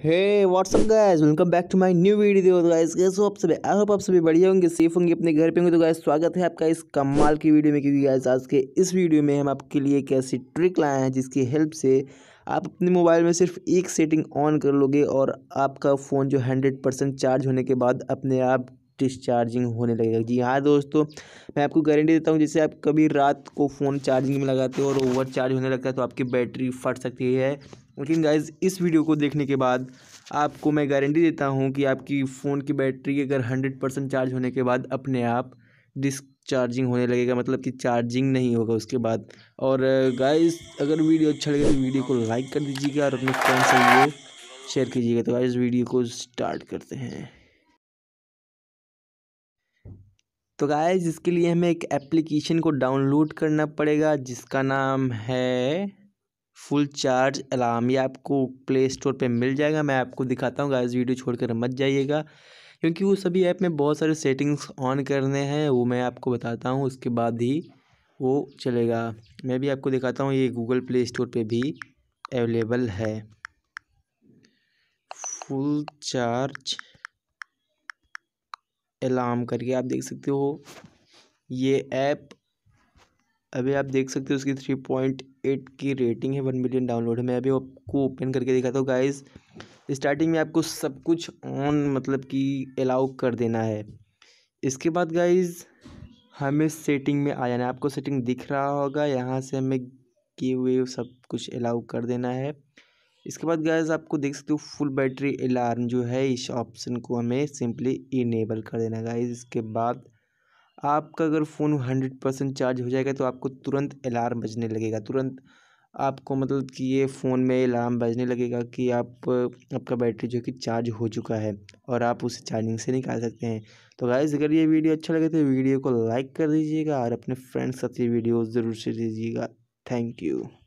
hey WhatsApp guys welcome back to my new video तो guys कैसे हो आप सभी आई होप आप सभी बढ़िया होंगे सेफ होंगे अपने घर पे होंगे तो गाइज स्वागत है आपका इस कमाल की वीडियो में क्योंकि गाइज आज के इस वीडियो में हम आपके लिए एक ऐसी ट्रिक लाए हैं जिसकी हेल्प से आप अपने मोबाइल में सिर्फ एक सेटिंग ऑन कर लोगे और आपका फ़ोन जो हंड्रेड चार्ज होने के बाद अपने आप डिस्चार्जिंग होने लगेगा जी हाँ दोस्तों मैं आपको गारंटी देता हूँ जैसे आप कभी रात को फ़ोन चार्जिंग में लगाते हो और ओवर चार्ज होने लगता है तो आपकी बैटरी फट सकती है लेकिन गाइज इस वीडियो को देखने के बाद आपको मैं गारंटी देता हूँ कि आपकी फ़ोन की बैटरी अगर हंड्रेड परसेंट चार्ज होने के बाद अपने आप डिस्चार्जिंग होने लगेगा मतलब कि चार्जिंग नहीं होगा उसके बाद और गाइज uh, अगर वीडियो अच्छा लगे तो वीडियो को लाइक कर दीजिएगा और अपने फ्रेंड से वीडियो शेयर कीजिएगा तो गाइज वीडियो को स्टार्ट करते हैं तो गाइज इसके लिए हमें एक एप्लीकेशन को डाउनलोड करना पड़ेगा जिसका नाम है फुल चार्ज अलार्म ये आपको प्ले स्टोर पे मिल जाएगा मैं आपको दिखाता हूँ गाइस वीडियो छोड़कर मत जाइएगा क्योंकि वो सभी ऐप में बहुत सारे सेटिंग्स ऑन करने हैं वो मैं आपको बताता हूँ उसके बाद ही वो चलेगा मैं भी आपको दिखाता हूँ ये गूगल प्ले स्टोर पर भी अवेलेबल है फुल चार्ज अलार्म करके आप देख सकते हो ये ऐप अभी आप देख सकते हो उसकी थ्री पॉइंट एट की रेटिंग है वन मिलियन डाउनलोड है मैं अभी आपको ओपन करके दिखाता हूँ गाइस स्टार्टिंग में आपको सब कुछ ऑन मतलब कि अलाउ कर देना है इसके बाद गाइस हमें सेटिंग में आ जाना है आपको सेटिंग दिख रहा होगा यहाँ से हमें किए हुए सब कुछ अलाउ कर देना है इसके बाद गाइज़ आपको देख सकते हो फुल बैटरी अलार्म जो है इस ऑप्शन को हमें सिंपली इनेबल कर देना गाइज इसके बाद आपका अगर फ़ोन हंड्रेड परसेंट चार्ज हो जाएगा तो आपको तुरंत अलार्म बजने लगेगा तुरंत आपको मतलब कि ये फ़ोन में अलार्म बजने लगेगा कि आप आपका बैटरी जो कि चार्ज हो चुका है और आप उसे चार्जिंग से निकाल सकते हैं तो गाइज़ अगर ये वीडियो अच्छा लगे तो वीडियो को लाइक कर दीजिएगा और अपने फ्रेंड्स साथ ये वीडियो ज़रूर शेयर दीजिएगा थैंक यू